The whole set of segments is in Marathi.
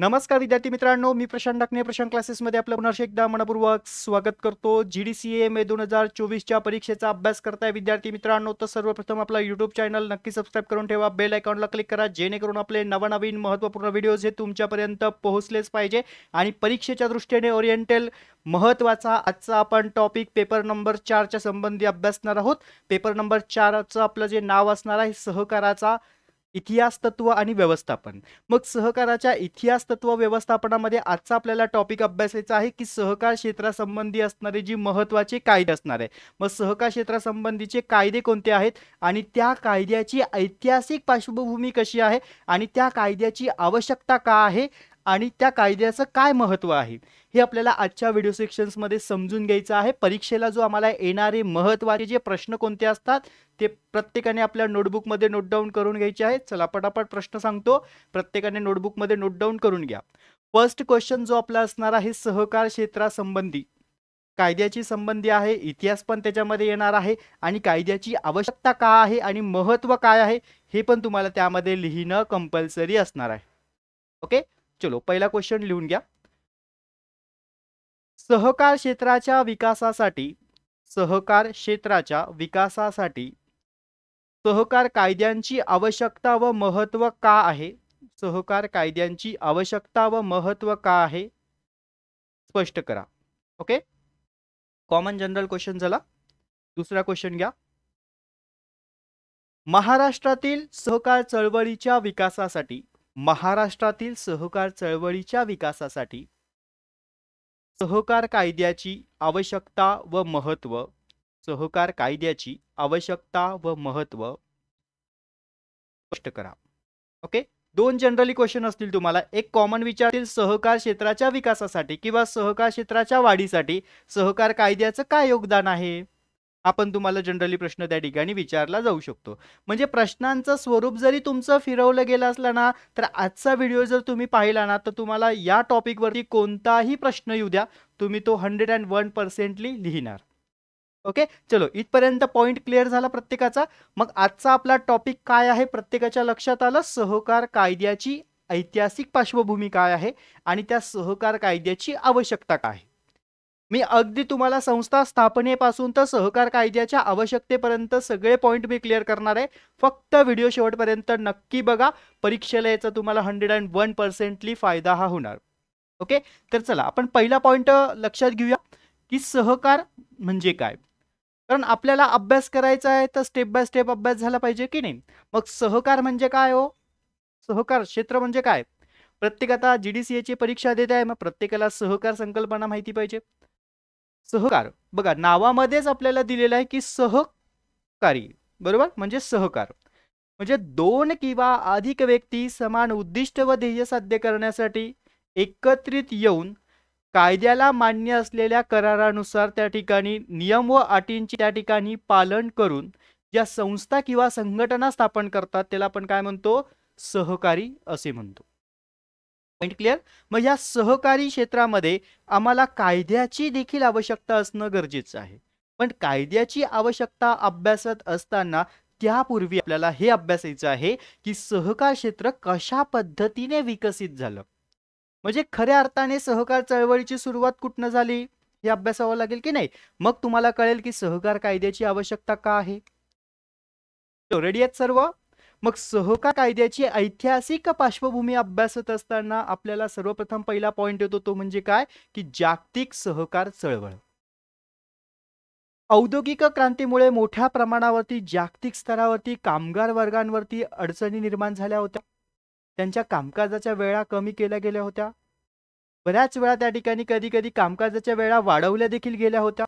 नमस्कार विद्यार्थी मित्रांनो मी प्रशांत डाकणे प्रशांत क्लासेसमध्ये आपलं पुन्हा एकदा मनपूर्वक स्वागत करतो जी डी सी ए मे दोन हजार चोवीसच्या परीक्षेचा अभ्यास करताय विद्यार्थी मित्रांनो तर सर्वप्रथम आपला यूट्यूब चॅनल नक्की सबस्क्राईब करून ठेवा बेल अकाउंटला क्लिक करा जेणेकरून आपले नवनवीन महत्त्वपूर्ण व्हिडिओज हे तुमच्यापर्यंत पोहोचलेच पाहिजे आणि परीक्षेच्या दृष्टीने ओरिएंटल महत्त्वाचा आजचा आपण टॉपिक पेपर नंबर चारच्या संबंधी अभ्यासणार आहोत पेपर नंबर चारचं आपलं जे नाव असणार आहे सहकाराचा इतिहास तत्व आणि व्यवस्थापन मग सहकाराच्या इतिहास तत्व व्यवस्थापनामध्ये आजचा आपल्याला टॉपिक अभ्यासायचा आहे की सहकार क्षेत्रासंबंधी असणारे जी महत्वाचे कायदे असणार आहे मग सहकार क्षेत्रासंबंधीचे कायदे कोणते आहेत आणि त्या कायद्याची ऐतिहासिक पार्श्वभूमी कशी आहे आणि त्या कायद्याची आवश्यकता का आहे आणि त्या कायद्याचं काय महत्त्व आहे हे आपल्याला आजच्या व्हिडिओ सेक्शन्समध्ये समजून घ्यायचं आहे परीक्षेला जो आम्हाला येणारे महत्त्वाचे जे प्रश्न कोणते असतात ते प्रत्येकाने आपल्या नोटबुकमध्ये नोट डाऊन करून घ्यायचे आहे चला पटापट प्रश्न सांगतो प्रत्येकाने नोटबुकमध्ये नोट डाऊन करून घ्या फर्स्ट क्वेश्चन जो आपला असणार आहे सहकार क्षेत्रासंबंधी कायद्याची संबंधी आहे इतिहास पण त्याच्यामध्ये येणार आहे आणि कायद्याची आवश्यकता का आहे आणि महत्त्व काय आहे हे पण तुम्हाला त्यामध्ये लिहिणं कंपल्सरी असणार आहे ओके चलो पहिला क्वेश्चन लिहून घ्या सहकार क्षेत्राच्या विकासासाठी सहकार क्षेत्राच्या विकासासाठी सहकार कायद्यांची आवश्यकता व महत्व का आहे सहकार कायद्यांची आवश्यकता व महत्व का आहे स्पष्ट करा ओके कॉमन जनरल क्वेश्चन झाला दुसरा क्वेश्चन घ्या महाराष्ट्रातील सहकार चळवळीच्या विकासासाठी महाराष्ट्रातील सहकार चळवळीच्या विकासासाठी सहकार कायद्याची आवश्यकता व महत्व सहकार कायद्याची आवश्यकता व महत्व स्पष्ट करा ओके दोन जनरली क्वेश्चन असतील तुम्हाला एक कॉमन विचारतील सहकार क्षेत्राच्या विकासासाठी किंवा सहकार क्षेत्राच्या वाढीसाठी सहकार कायद्याचं काय योगदान आहे आपण तुम्हाला जनरली प्रश्न त्या ठिकाणी विचारला जाऊ शकतो म्हणजे प्रश्नांचं स्वरूप जरी तुमचं फिरवलं गेलं असलं ना तर आजचा व्हिडिओ जर तुम्ही पाहिला ना तर तुम्हाला या टॉपिकवरती कोणताही प्रश्न येऊ द्या तुम्ही तो हंड्रेड अँड वन पर्सेंटली लिहिणार ओके चलो इथपर्यंत पॉईंट क्लिअर झाला प्रत्येकाचा मग आजचा आपला टॉपिक काय आहे प्रत्येकाच्या लक्षात आलं सहकार कायद्याची ऐतिहासिक पार्श्वभूमी काय आहे आणि त्या सहकार कायद्याची आवश्यकता काय आहे मी अगदी तुम्हाला संस्था स्थापनेपासून तर सहकार कायद्याच्या आवश्यकतेपर्यंत सगळे पॉईंट मी क्लिअर करणार आहे फक्त व्हिडिओ शेवटपर्यंत नक्की बघा परीक्षेला याचा तुम्हाला हंड्रेड अँड वन पर्सेंटली फायदा हा होणार ओके तर चला आपण पहिला पॉईंट लक्षात घेऊया की सहकार म्हणजे काय कारण आपल्याला अभ्यास करायचा आहे तर स्टेप बाय स्टेप अभ्यास झाला पाहिजे की नाही मग सहकार म्हणजे काय हो सहकार क्षेत्र म्हणजे काय प्रत्येक आता जी डी सी परीक्षा देत आहे मग प्रत्येकाला सहकार संकल्पना माहिती पाहिजे सहकार बघा नावामध्येच आपल्याला दिलेलं आहे की सहकारी बरोबर म्हणजे सहकार म्हणजे दोन किंवा अधिक व्यक्ती समान उद्दिष्ट व ध्येय साध्य करण्यासाठी एकत्रित येऊन कायद्याला मान्य असलेल्या करारानुसार त्या ठिकाणी नियम व अटींची त्या ठिकाणी पालन करून ज्या संस्था किंवा संघटना स्थापन करतात त्याला आपण काय म्हणतो सहकारी असे म्हणतो पॉईंट क्लिअर मग या सहकारी क्षेत्रामध्ये आम्हाला कायद्याची देखील आवश्यकता असणं गरजेचं आहे पण कायद्याची आवश्यकता अभ्यासत असताना त्यापूर्वी आपल्याला हे अभ्यासायचं आहे की सहकार क्षेत्र कशा पद्धतीने विकसित झालं म्हणजे खऱ्या अर्थाने सहकार चळवळीची सुरुवात कुठनं झाली हे अभ्यासावं लागेल की नाही मग तुम्हाला कळेल की सहकार कायद्याची आवश्यकता का आहे रेडी आहेत सर्व मग सहकार कायद्याची ऐतिहासिक पार्श्वभूमी अभ्यासत असताना आपल्याला सर्वप्रथम पहिला पॉइंट येतो तो म्हणजे काय की जागतिक सहकार चळवळ औद्योगिक क्रांतीमुळे मोठ्या प्रमाणावरती जागतिक स्तरावरती कामगार वर्गांवरती अडचणी निर्माण झाल्या होत्या त्यांच्या कामकाजाच्या वेळा कमी केल्या गेल्या होत्या बऱ्याच वेळा त्या ठिकाणी कधी कधी कामकाजाच्या वेळा वाढवल्या देखील गेल्या होत्या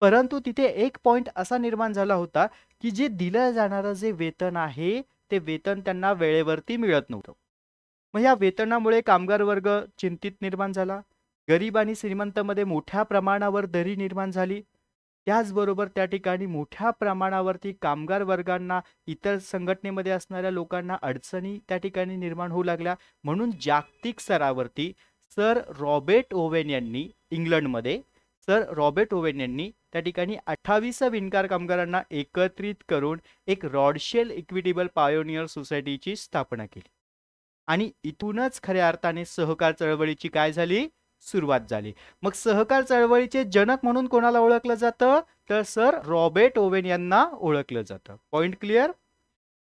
परंतु तिथे एक पॉइंट असा निर्माण झाला होता की जे दिलं जाणारं जे वेतन आहे ते वेतन त्यांना वेळेवरती मिळत नव्हतं मग या वेतनामुळे कामगार वर्ग चिंतित निर्माण झाला गरीब आणि श्रीमंतमध्ये मोठ्या प्रमाणावर दरी निर्माण झाली त्याचबरोबर त्या ठिकाणी मोठ्या प्रमाणावरती कामगार वर्गांना इतर संघटनेमध्ये असणाऱ्या लोकांना अडचणी त्या ठिकाणी निर्माण होऊ लागल्या म्हणून जागतिक स्तरावरती सर रॉबर्ट ओवेन यांनी इंग्लंडमध्ये सर रॉबर्ट ओवेन यांनी त्या ठिकाणी अठ्ठावीस विणकार कामगारांना एकत्रित करून एक रॉडशेल इक्विटेबल पायोनियर सोसायटीची स्थापना केली आणि इथूनच खऱ्या अर्थाने सहकार चळवळीची काय झाली सुरुवात झाली मग सहकार चळवळीचे जनक म्हणून कोणाला ओळखलं जातं तर सर रॉबर्ट ओवेन यांना ओळखलं जातं पॉइंट क्लिअर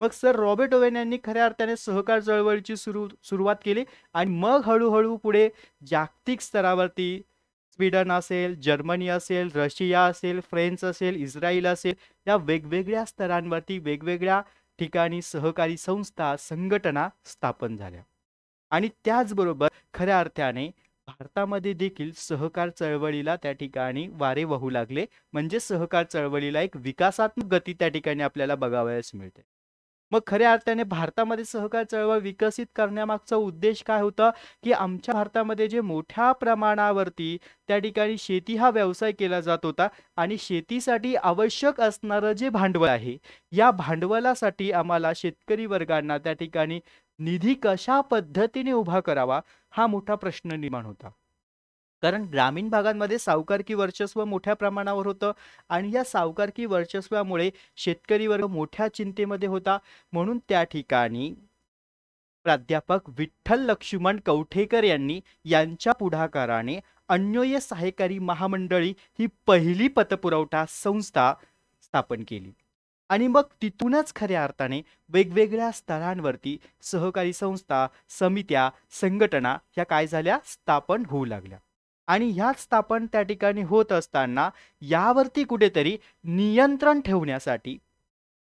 मग सर रॉबर्ट ओवेन यांनी खऱ्या अर्थाने सहकार चळवळीची सुरू सुरुवात केली आणि मग हळूहळू पुढे जागतिक स्तरावरती स्वीडन असेल जर्मनी असेल रशिया असेल फ्रेंच असेल इस्रायल असेल या वेगवेगळ्या स्तरांवरती वेगवेगळ्या ठिकाणी सहकारी संस्था संघटना स्थापन झाल्या आणि त्याचबरोबर खऱ्या अर्थाने भारतामध्ये देखील सहकार चळवळीला त्या ठिकाणी वारे वाहू लागले म्हणजे सहकार चळवळीला एक विकासात्मक गती त्या ठिकाणी आपल्याला बघावयास मिळते मग खऱ्या अर्थाने भारतामध्ये सहकार चळवळ विकसित करण्यामागचा उद्देश काय होता की आमच्या भारतामध्ये जे मोठ्या प्रमाणावरती त्या ठिकाणी शेती हा व्यवसाय केला जात होता आणि शेतीसाठी आवश्यक असणारं जे भांडवल आहे या भांडवलासाठी आम्हाला शेतकरी वर्गांना त्या ठिकाणी निधी कशा पद्धतीने उभा करावा हा मोठा प्रश्न निर्माण होता कारण ग्रामीण भागांमध्ये सावकारकी वर्चस्व मोठ्या प्रमाणावर होतं आणि या सावकारकी वर्चस्वामुळे शेतकरी वर्ग मोठ्या चिंतेमध्ये होता म्हणून त्या ठिकाणी प्राध्यापक विठ्ठल लक्ष्मण कवठेकर यांनी यांच्या पुढाकाराने अन्योय सहकारी महामंडळी ही पहिली पतपुरवठा संस्था स्थापन केली आणि मग तिथूनच खऱ्या अर्थाने वेगवेगळ्या स्तरांवरती सहकारी संस्था समित्या संघटना ह्या काय झाल्या स्थापन होऊ लागल्या आणि ह्याच स्थापन त्या ठिकाणी होत असताना यावरती कुठेतरी नियंत्रण ठेवण्यासाठी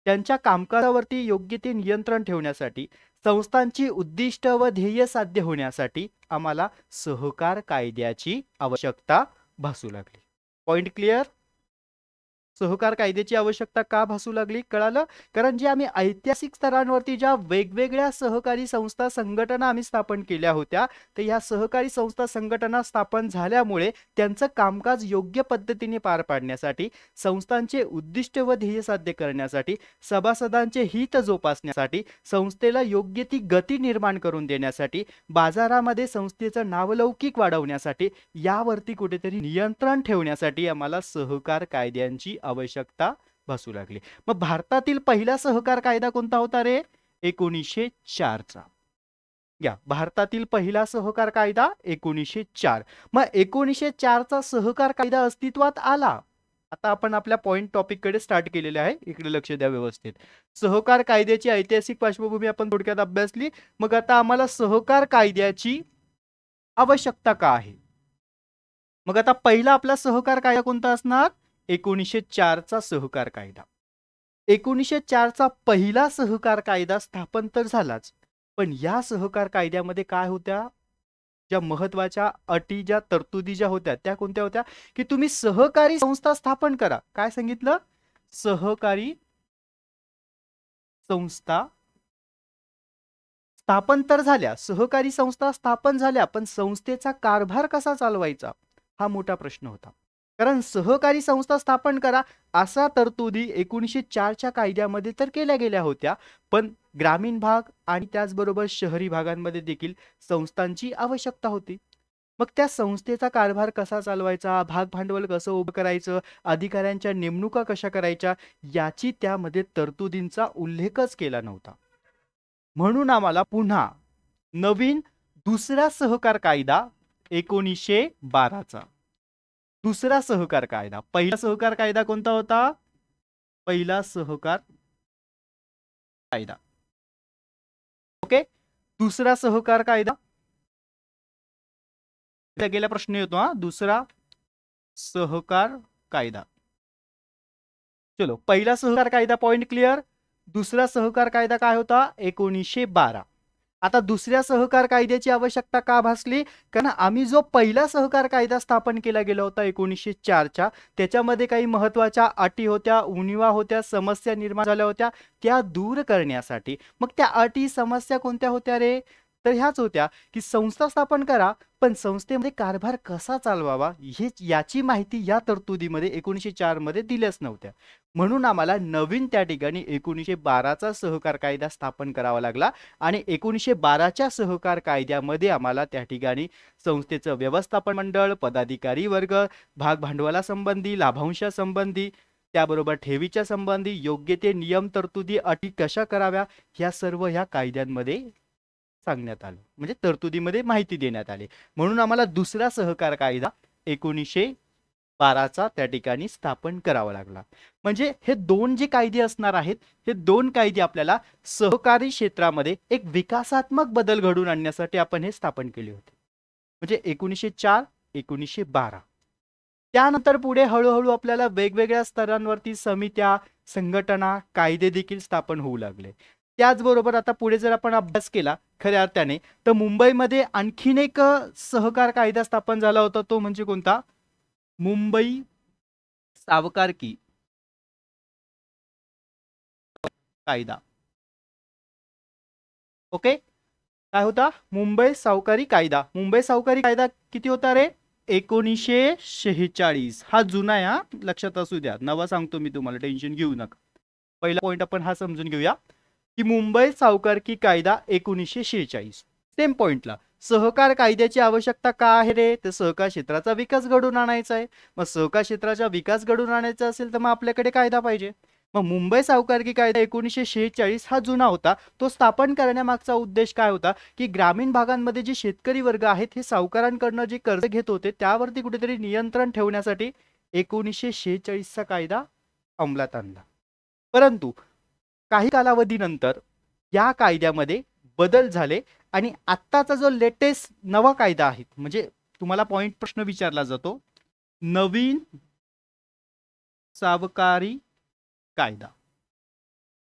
त्यांच्या कामकाजावरती योग्य ते नियंत्रण ठेवण्यासाठी संस्थांची उद्दिष्ट व ध्येय साध्य होण्यासाठी आम्हाला सहकार कायद्याची आवश्यकता भासू लागली पॉइंट क्लिअर सहकार कायद्याची आवश्यकता का भासू लागली कळालं कारण जे आम्ही ऐतिहासिक स्तरांवरती ज्या वेगवेगळ्या सहकारी संस्था संघटना आम्ही स्थापन केल्या होत्या तर ह्या सहकारी संस्था संघटना स्थापन झाल्यामुळे त्यांचं कामकाज योग्य पद्धतीने पार पाडण्यासाठी संस्थांचे उद्दिष्ट व ध्येय साध्य करण्यासाठी सभासदांचे हित जोपासण्यासाठी संस्थेला योग्य ती गती निर्माण करून देण्यासाठी बाजारामध्ये संस्थेचं नावलौकिक वाढवण्यासाठी यावरती कुठेतरी नियंत्रण ठेवण्यासाठी आम्हाला सहकार कायद्यांची आवश्यकता भासू लागली मग भारतातील पहिला सहकार कायदा कोणता होता रे एकोणीसशे चारचा या भारतातील पहिला सहकार कायदा एकोणीसशे चार मग एकोणीसशे चारचा सहकार कायदा अस्तित्वात आला आता आपण आपल्या पॉईंट टॉपिककडे स्टार्ट केलेले आहे इकडे लक्ष द्या व्यवस्थित सहकार कायद्याची ऐतिहासिक पार्श्वभूमी आपण थोडक्यात अभ्यासली मग आता आम्हाला सहकार कायद्याची आवश्यकता का आहे मग आता पहिला आपला सहकार कायदा कोणता असणार एकोणीसशे चारचा सहकार कायदा एकोणीसशे चारचा पहिला सहकार कायदा स्थापन तर झालाच पण या सहकार कायद्यामध्ये काय होत्या ज्या महत्वाच्या अटी ज्या तरतुदी ज्या होत्या त्या कोणत्या होत्या की तुम्ही सहकारी संस्था स्थापन करा काय सांगितलं सहकारी संस्था स्थापन तर झाल्या सहकारी संस्था स्थापन झाल्या पण संस्थेचा कारभार कसा चालवायचा हा मोठा प्रश्न होता कारण सहकारी संस्था स्थापन करा असा तरतुदी एकोणीसशे चारच्या कायद्यामध्ये तर केल्या गेल्या होत्या पण ग्रामीण भाग आणि त्याचबरोबर शहरी भागांमध्ये देखील संस्थांची आवश्यकता होती मग त्या संस्थेचा कारभार कसा चालवायचा भाग भांडवल कसं उभं करायचं अधिकाऱ्यांच्या नेमणुका कशा करायच्या याची त्यामध्ये तरतुदींचा उल्लेखच केला नव्हता म्हणून आम्हाला पुन्हा नवीन दुसरा सहकार कायदा एकोणीसशे बाराचा दुसरा सहकार कायदा पहिला सहकार कायदा कोणता होता पहिला सहकार कायदा ओके दुसरा सहकार कायदा गेला प्रश्न येतो हा दुसरा सहकार कायदा चलो पहिला सहकार कायदा पॉइंट क्लिअर दुसरा सहकार कायदा काय होता एकोणीसशे बारा आता दुसऱ्या सहकार कायद्याची आवश्यकता का भासली कारण आम्ही जो पहिला सहकार कायदा स्थापन केला गेला होता एकोणीसशे चारच्या त्याच्यामध्ये काही महत्त्वाच्या अटी होत्या उणीवा होत्या समस्या निर्माण झाल्या होत्या त्या दूर करण्यासाठी मग त्या अटी समस्या कोणत्या होत्या रे तर ह्याच होत्या की संस्था स्थापन करा पण संस्थेमध्ये कारभार कसा चालवावा हे याची माहिती या तरतुदीमध्ये एकोणीसशे चारमध्ये दिल्याच नव्हत्या म्हणून आम्हाला नवीन त्या ठिकाणी एकोणीसशे बाराचा सहकार कायदा स्थापन करावा लागला आणि एकोणीसशे बाराच्या सहकार कायद्यामध्ये आम्हाला त्या ठिकाणी संस्थेचं व्यवस्थापन मंडळ पदाधिकारी वर्ग भाग लाभांशा लाभांशासंबंधी त्याबरोबर ठेवीच्या संबंधी योग्य ते नियम तरतुदी अटी कशा कराव्या ह्या सर्व ह्या कायद्यांमध्ये सांगण्यात आलं म्हणजे तरतुदीमध्ये माहिती देण्यात आली म्हणून आम्हाला दुसरा सहकार कायदा एकोणीसशे बाराचा त्या ठिकाणी स्थापन करावा लागला म्हणजे हे दोन जे कायदे असणार आहेत हे दोन कायदे आपल्याला सहकारी क्षेत्रामध्ये एक विकासात्मक बदल घडून आणण्यासाठी आपण हे स्थापन केले होते म्हणजे एकोणीसशे चार एकोणीसशे बारा त्यानंतर पुढे हळूहळू आपल्याला वेगवेगळ्या स्तरांवरती समित्या संघटना कायदे देखील स्थापन होऊ लागले त्याचबरोबर आता पुढे जर आपण अभ्यास केला खऱ्या अर्थाने तर मुंबईमध्ये आणखीन एक सहकार कायदा स्थापन झाला होता तो म्हणजे कोणता मुंबई की कायदा ओके काय होता मुंबई सावकारी कायदा मुंबई सावकारी कायदा किती होता रे एकोणीसशे शेहेचाळीस हा जुना आहे हा लक्षात असू द्या नवा सांगतो मी तुम्हाला टेन्शन घेऊ नका पहिला पॉईंट आपण हा समजून घेऊया की मुंबई सावकारकी कायदा एकोणीसशे शेहेचाळीस सेम पॉइंटला सहकार कायद्याची आवश्यकता का आहे रे तर सहकार क्षेत्राचा विकास घडून आणायचा आहे मग सहकार क्षेत्राचा विकास घडून आणायचा असेल तर मग आपल्याकडे कायदा पाहिजे मग मुंबई की कायदा एकोणीसशे शेहेचाळीस हा जुना होता तो स्थापन करण्यामागचा उद्देश काय होता की ग्रामीण भागांमध्ये जे शेतकरी वर्ग आहेत हे सावकारांकडनं जे कर्ज घेत होते त्यावरती कुठेतरी नियंत्रण ठेवण्यासाठी एकोणीसशे शेहेचाळीसचा कायदा अंमलात आणला परंतु काही कालावधीनंतर या कायद्यामध्ये बदल झाले आणि आत्ताचा जो लेटेस्ट नवा कायदा आहे म्हणजे तुम्हाला पॉईंट प्रश्न विचारला जातो नवीन सावकारी कायदा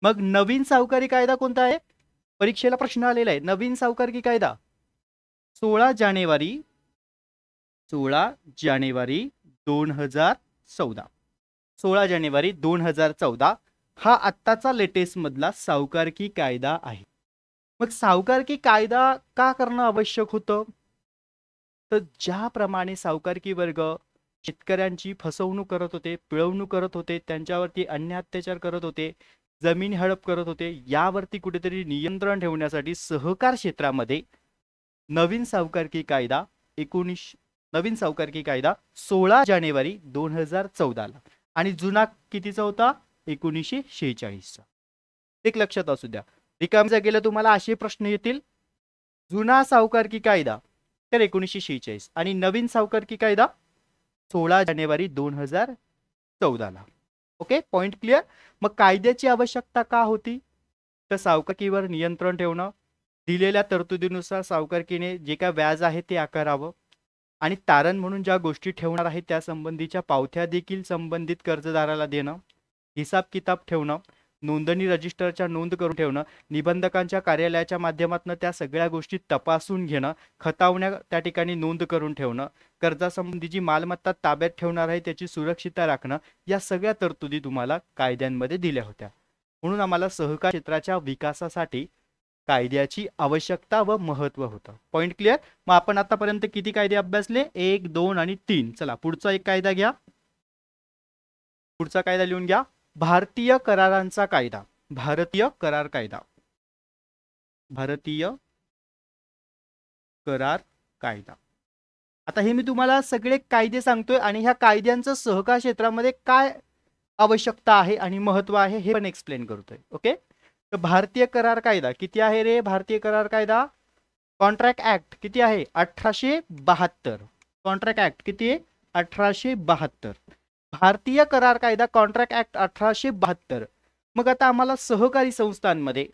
मग नवीन सावकारी कायदा कोणता आहे परीक्षेला प्रश्न आलेला आहे नवीन सावकारी कायदा सोळा जानेवारी सोळा जानेवारी दोन हजार चौदा सोळा जानेवारी दोन हजार चौदा हा आत्ताचा मधला सावकारकी कायदा आहे मग सावकारकी कायदा का करणं आवश्यक होतं तर ज्याप्रमाणे सावकारकी वर्ग शेतकऱ्यांची फसवणूक करत होते पिळवणूक करत होते त्यांच्यावरती अन्य अत्याचार करत होते जमीन हडप करत होते यावरती कुठेतरी नियंत्रण ठेवण्यासाठी सहकार क्षेत्रामध्ये नवीन सावकारकी कायदा एकोणीस नवीन सावकारकी कायदा सोळा जानेवारी दोन हजार चौदाला आणि जुना कितीचा होता एकोणीसशे शेहेचाळीसचा एक लक्षात असू द्या रिकाम गेलं तुम्हाला असे प्रश्न येतील जुना सावकारकी कायदा तर एकोणीसशे शेहेचाळीस आणि नवीन सावकारकी कायदा सोळा जानेवारी दोन हजार चौदाला ओके पॉईंट क्लिअर मग कायद्याची आवश्यकता का होती तर सावकारकीवर नियंत्रण ठेवणं दिलेल्या तरतुदीनुसार सावकारकीने जे काय व्याज आहे ते आकारावं आणि तारण म्हणून ज्या गोष्टी ठेवणार आहे त्यासंबंधीच्या पावथ्या देखील संबंधित कर्जदाराला देणं हिसाब किताब ठेवणं नोंदणी रजिस्टरच्या नोंद करून ठेवणं निबंधकांच्या कार्यालयाच्या माध्यमातून त्या सगळ्या गोष्टी तपासून घेणं खतावण्या त्या ठिकाणी नोंद करून ठेवणं कर्जासंबंधी जी मालमत्ता ताब्यात ठेवणार आहे त्याची सुरक्षितता राखणं या सगळ्या तरतुदी तुम्हाला कायद्यांमध्ये दिल्या होत्या म्हणून आम्हाला सहकार क्षेत्राच्या विकासासाठी कायद्याची आवश्यकता व महत्व होतं पॉईंट क्लिअर मग आपण आतापर्यंत किती कायदे अभ्यासले एक दोन आणि तीन चला पुढचा एक कायदा घ्या पुढचा कायदा लिहून घ्या भारतीय करारांचा कायदा भारतीय करार कायदा भारतीय करार कायदा आता हे मी तुम्हाला सगळे कायदे सांगतोय आणि ह्या कायद्यांचं सहकार क्षेत्रामध्ये काय आवश्यकता आहे आणि महत्व आहे हे पण एक्सप्लेन करतोय ओके तर भारतीय करार कायदा किती आहे रे भारतीय करार कायदा कॉन्ट्रॅक्ट ऍक्ट किती आहे अठराशे बहात्तर कॉन्ट्रॅक्ट ऍक्ट किती आहे अठराशे बहात्तर भारतीय करार कायदा कॉन्ट्रॅक्ट ऍक्ट अठराशे बहात्तर मग आता आम्हाला सहकारी संस्थांमध्ये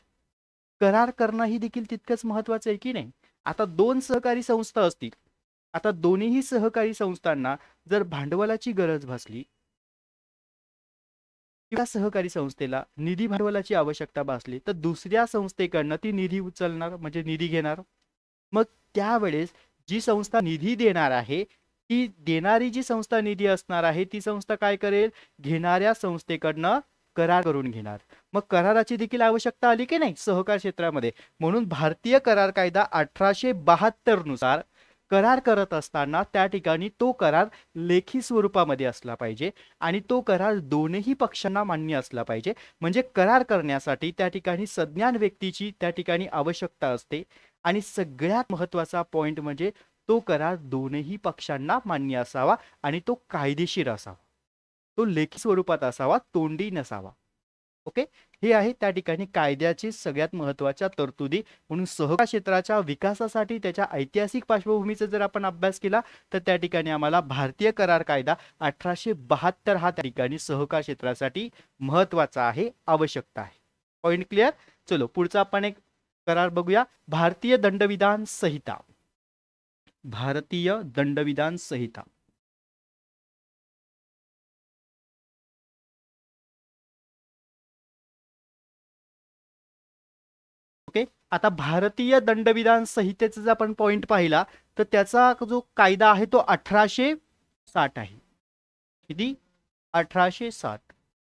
करार करणं ही देखील तितकंच महत्वाचं आहे की नाही आता दोन सहकारी संस्था असतील आता दोन्हीही सहकारी संस्थांना जर भांडवलाची गरज भासली किंवा सहकारी संस्थेला निधी भांडवलाची आवश्यकता भासली तर दुसऱ्या संस्थेकडनं ती निधी उचलणार म्हणजे निधी घेणार मग त्यावेळेस जी संस्था निधी देणार आहे ती देणारी जी संस्था निधी असणार आहे ती संस्था काय करेल घेणाऱ्या संस्थेकडनं करार करून घेणार मग कराराची देखील आवश्यकता आली की नाही सहकार क्षेत्रामध्ये म्हणून भारतीय करार कायदा अठराशे बहात्तर नुसार करार करत असताना त्या ठिकाणी तो करार लेखी स्वरूपामध्ये असला पाहिजे आणि तो करार दोनही पक्षांना मान्य असला पाहिजे म्हणजे करार करण्यासाठी त्या ठिकाणी सज्ञान व्यक्तीची त्या ठिकाणी आवश्यकता असते आणि सगळ्यात महत्त्वाचा पॉईंट म्हणजे तो करार दोनही पक्षांना मान्य असावा आणि तो कायदेशीर असावा तो लेखी स्वरूपात असावा तोंडी नसावा ओके हे आहे त्या ठिकाणी कायद्याची सगळ्यात महत्वाच्या तरतुदी म्हणून सहकार क्षेत्राच्या विकासासाठी त्याच्या ऐतिहासिक पार्श्वभूमीचा जर आपण अभ्यास केला तर त्या ठिकाणी आम्हाला भारतीय करार कायदा अठराशे बहात्तर हा त्या ठिकाणी सहकार क्षेत्रासाठी महत्वाचा आहे आवश्यकता आहे पॉइंट क्लिअर चलो पुढचा आपण एक करार बघूया भारतीय दंडविधान संहिता भारतीय दंडविधान संहिता ओके आता भारतीय दंडविधान संहितेचा जर आपण पॉइंट पाहिला तर त्याचा जो कायदा आहे तो अठराशे साठ आहे किती अठराशे साठ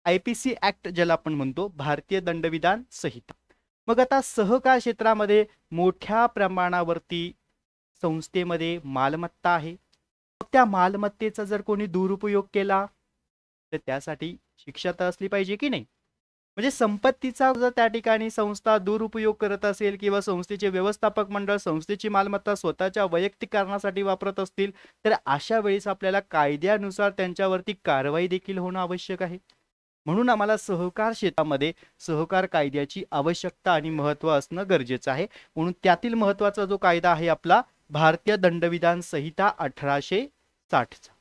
आय पी सी ऍक्ट ज्याला आपण म्हणतो भारतीय दंडविधान संहिता मग आता सहकार क्षेत्रामध्ये मोठ्या प्रमाणावरती संस्थेमध्ये मालमत्ता आहे त्या मालमत्तेचा जर कोणी दुरुपयोग केला तर त्यासाठी शिक्षा तर असली पाहिजे की नाही म्हणजे संपत्तीचा जर त्या ठिकाणी संस्था दुरुपयोग करत असेल किंवा संस्थेचे व्यवस्थापक मंडळ संस्थेची मालमत्ता स्वतःच्या वैयक्तिक कारणासाठी वापरत असतील तर अशा वेळेस आपल्याला कायद्यानुसार त्यांच्यावरती कारवाई देखील होणं आवश्यक आहे म्हणून आम्हाला सहकार क्षेत्रामध्ये सहकार कायद्याची आवश्यकता आणि महत्त्व असणं गरजेचं आहे म्हणून त्यातील महत्वाचा जो कायदा आहे आपला भारतीय दंडविधान संहिता अठराशे साठचा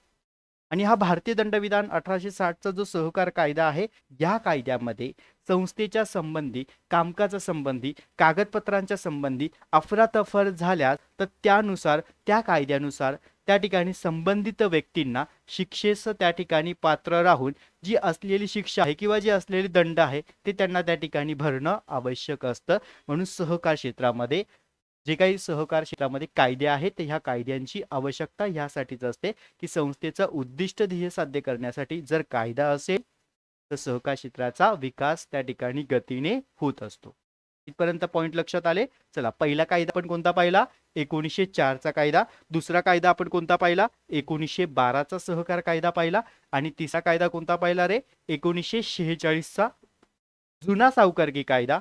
आणि हा भारतीय दंडविधान अठराशे साठचा जो सहकार कायदा आहे या कायद्यामध्ये संस्थेच्या संबंधी कामकाजा संबंधी कागदपत्रांच्या संबंधी अफरातफर झाल्यास तर त्यानुसार त्या कायद्यानुसार त्या ठिकाणी संबंधित व्यक्तींना शिक्षेस त्या ठिकाणी पात्र राहून जी असलेली शिक्षा आहे किंवा जी असलेली दंड आहे ते त्यांना त्या ठिकाणी भरणं आवश्यक असतं म्हणून सहकार क्षेत्रामध्ये जे काही सहकार क्षेत्रामध्ये कायदे आहेत ह्या कायद्यांची आवश्यकता ह्यासाठीच असते की संस्थेचं उद्दिष्ट ध्येय साध्य करण्यासाठी जर कायदा असेल तर सहकार क्षेत्राचा विकास त्या ठिकाणी गतीने होत असतो इथपर्यंत पॉईंट लक्षात आले चला पहिला कायदा आपण कोणता पाहिला एकोणीसशे चारचा कायदा दुसरा कायदा आपण कोणता पाहिला एकोणीसशे बाराचा सहकार कायदा पाहिला आणि तिसरा कायदा कोणता पाहिला रे एकोणीसशे शेहेचाळीसचा जुना सावकारकी कायदा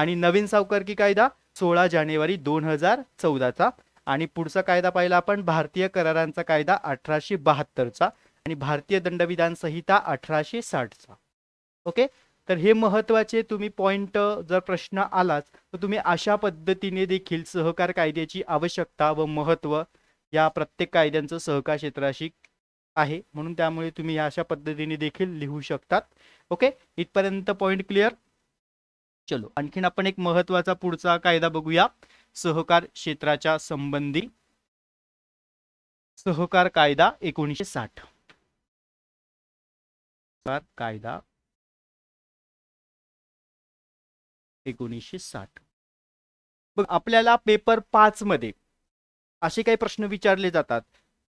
आणि नवीन सावकारकी कायदा सोळा जानेवारी दोन हजार चौदाचा आणि पुढचा कायदा पाहिला आपण भारतीय करारांचा कायदा अठराशे बहात्तरचा आणि भारतीय दंडविधान संहिता अठराशे साठचा ओके तर हे महत्त्वाचे तुम्ही पॉइंट जर प्रश्न आलाच तर तुम्ही अशा पद्धतीने देखील सहकार कायद्याची आवश्यकता व महत्त्व या प्रत्येक कायद्यांचं सहकार क्षेत्राशी आहे म्हणून त्यामुळे तुम्ही अशा पद्धतीने देखील लिहू शकतात ओके इथपर्यंत पॉईंट क्लिअर चलो आणखीन आपण एक महत्वाचा पुढचा कायदा बघूया सहकार क्षेत्राच्या संबंधी सहकार कायदा एकोणीशे साठ कायदा एकोणीसशे साठ बघ आपल्याला पेपर पाच मध्ये असे काही प्रश्न विचारले जातात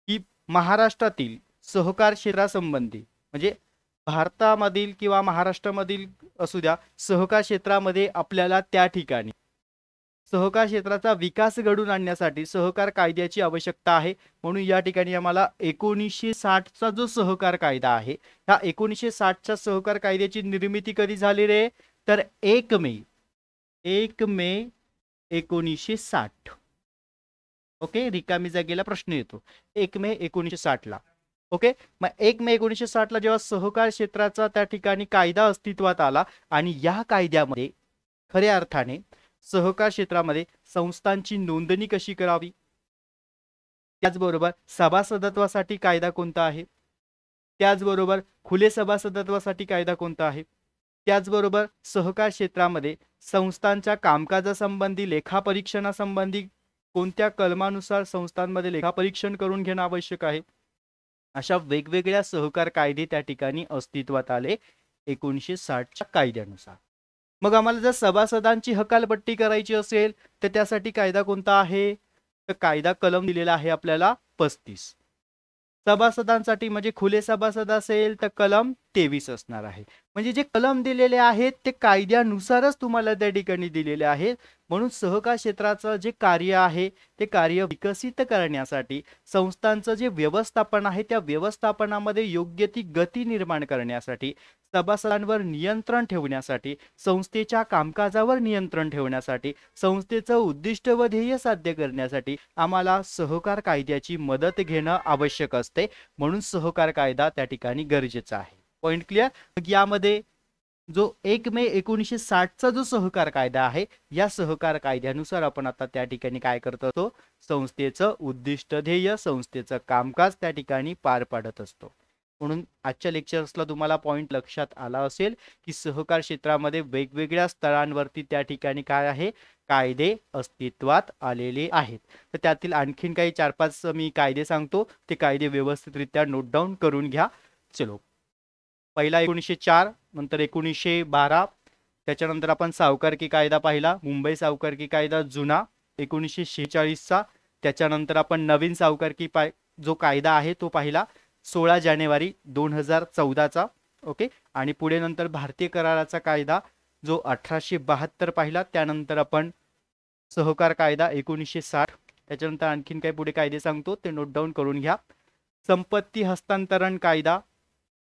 की महाराष्ट्रातील सहकार क्षेत्रासंबंधी म्हणजे भारतामधील किंवा महाराष्ट्रामधील असू द्या सहकार क्षेत्रामध्ये आपल्याला त्या ठिकाणी सहकार क्षेत्राचा विकास घडून आणण्यासाठी सहकार कायद्याची आवश्यकता आहे म्हणून या ठिकाणी आम्हाला एकोणीसशे साठचा जो सहकार कायदा आहे ह्या एकोणीसशे साठच्या सहकार कायद्याची निर्मिती कधी झाली रे तर एक मे एक मे एकोणीसशे साठ ओके रिकामी जागेला प्रश्न येतो एक मे एकोणीसशे साठला ओके मग एक मे एकोणीसशे साठला जेव्हा सहकार क्षेत्राचा त्या ठिकाणी कायदा अस्तित्वात आला आणि या कायद्यामध्ये खऱ्या अर्थाने सहकार क्षेत्रामध्ये संस्थांची नोंदणी कशी करावी त्याचबरोबर सभासदत्वासाठी कायदा कोणता आहे त्याचबरोबर खुले सभासदत्वासाठी कायदा कोणता आहे त्याचबरोबर सहकार क्षेत्रामध्ये संस्थांच्या कामकाजासंबंधी लेखापरीक्षणासंबंधी कोणत्या कलमानुसार संस्थांमध्ये लेखापरीक्षण करून घेणं आवश्यक आहे अशा वेगवेगळ्या सहकार कायदे त्या ठिकाणी अस्तित्वात आले एकोणीशे साठच्या कायद्यानुसार मग आम्हाला जर सभासदांची हकालपट्टी करायची असेल तर त्यासाठी कायदा कोणता आहे तर कायदा कलम दिलेला आहे आपल्याला पस्तीस सभासदांसाठी म्हणजे खुले सभासद असेल तर कलम तेवीस असणार आहे म्हणजे जे कलम दिलेले आहेत ते कायद्यानुसारच तुम्हाला त्या ठिकाणी दिलेले आहेत म्हणून सहकार क्षेत्राचं जे कार्य आहे ते कार्य विकसित करण्यासाठी संस्थांचं जे व्यवस्थापन आहे त्या व्यवस्थापनामध्ये योग्य ती गती निर्माण करण्यासाठी सभासदांवर नियंत्रण ठेवण्यासाठी संस्थेच्या कामकाजावर नियंत्रण ठेवण्यासाठी संस्थेचं उद्दिष्ट व ध्येय साध्य करण्यासाठी आम्हाला सहकार कायद्याची मदत घेणं आवश्यक असते म्हणून सहकार कायदा त्या ठिकाणी गरजेचा आहे पॉइंट क्लिअर मग यामध्ये जो एक मे एकोणीसशे साठचा जो सहकार कायदा आहे या सहकार कायद्यानुसार आपण आता त्या ठिकाणी काय करत असतो संस्थेचं उद्दिष्ट ध्येय संस्थेचं कामकाज त्या ठिकाणी पार पाडत असतो म्हणून आजच्या लेक्चर्सला तुम्हाला पॉईंट लक्षात आला असेल की सहकार क्षेत्रामध्ये वेगवेगळ्या स्तरांवरती त्या ठिकाणी काय आहे कायदे अस्तित्वात आलेले आहेत तर त्यातील आणखीन काही चार पाच मी कायदे सांगतो ते कायदे व्यवस्थितरित्या नोट डाऊन करून घ्या चलो पहिला एकोणीसशे चार नंतर एकोणीसशे बारा त्याच्यानंतर आपण सावकारकी कायदा पाहिला मुंबई सावकारकी कायदा जुना एकोणीसशे शेहेचाळीसचा त्याच्यानंतर आपण नवीन सावकारकी पाय जो कायदा आहे तो पाहिला सोळा जानेवारी दोन हजार चौदाचा ओके आणि पुढे नंतर भारतीय कराराचा कायदा जो अठराशे बहात्तर पाहिला त्यानंतर आपण सहकार कायदा एकोणीसशे साठ त्याच्यानंतर आणखीन काही पुढे कायदे सांगतो ते नोट डाऊन करून घ्या संपत्ती हस्तांतरण कायदा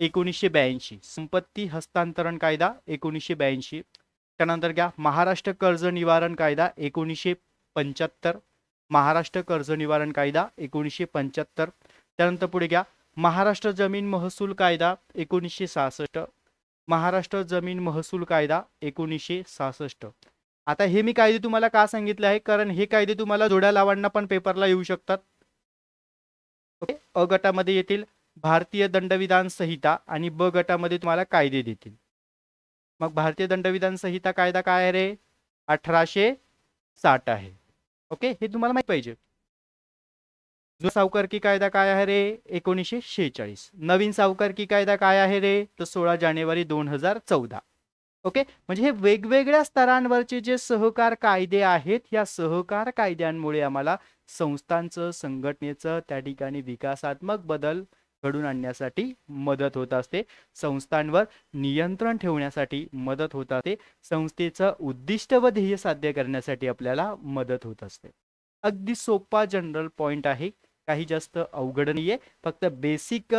एकोणीसशे ब्याऐंशी संपत्ती हस्तांतरण कायदा एकोणीसशे ब्याऐंशी त्यानंतर घ्या महाराष्ट्र कर्ज निवारण कायदा एकोणीसशे पंच्याहत्तर महाराष्ट्र कर्ज निवारण कायदा एकोणीसशे पंच्याहत्तर त्यानंतर पुढे घ्या महाराष्ट्र जमीन महसूल कायदा एकोणीसशे सहासष्ट महाराष्ट्र जमीन महसूल कायदा एकोणीसशे सहासष्ट आता हे मी कायदे तुम्हाला का सांगितले आहे कारण हे कायदे तुम्हाला जोड्या लावांना पण पेपरला येऊ शकतात ओके अ गटामध्ये येतील भारतीय दंडविधान संहिता आणि ब गटामध्ये तुम्हाला कायदे देतील मग भारतीय दंडविधान संहिता कायदा काय आहे रे अठराशे साठ आहे ओके हे तुम्हाला माहिती पाहिजे जुना सावकारकी कायदा काय आहे रे एकोणीसशे शेहेचाळीस नवीन सावकारकी कायदा काय आहे रे तर सोळा जानेवारी दोन हजार चौदा ओके म्हणजे हे वेगवेगळ्या स्तरांवरचे जे सहकार कायदे आहेत या सहकार कायद्यांमुळे आम्हाला संस्थांचं संघटनेचं त्या ठिकाणी विकासात्मक बदल घडून आणण्यासाठी मदत होत असते संस्थांवर नियंत्रण ठेवण्यासाठी मदत होत असते संस्थेचं उद्दिष्ट व ध्येय साध्य करण्यासाठी आपल्याला मदत होत असते अगदी सोपा जनरल पॉइंट आहे काही जास्त अवघड नाहीये फक्त बेसिक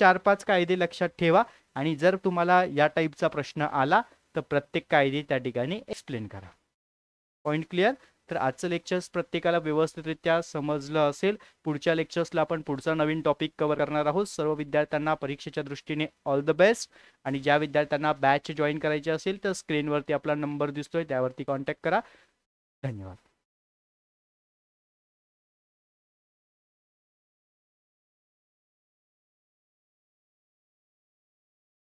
चार पाच कायदे लक्षात ठेवा आणि जर तुम्हाला या टाईपचा प्रश्न आला तर प्रत्येक कायदे त्या ठिकाणी एक्सप्लेन करा पॉइंट क्लिअर तर आजचं लेक्चर्स प्रत्येकाला व्यवस्थितरित्या समजलं असेल पुढच्या लेक्चर्सला आपण पुढचा नवीन टॉपिक कव्हर करणार आहोत सर्व विद्यार्थ्यांना परीक्षेच्या दृष्टीने ऑल द बेस्ट आणि ज्या विद्यार्थ्यांना बॅच जॉईन करायची असेल तर स्क्रीनवरती आपला नंबर दिसतोय त्यावरती कॉन्टॅक्ट करा धन्यवाद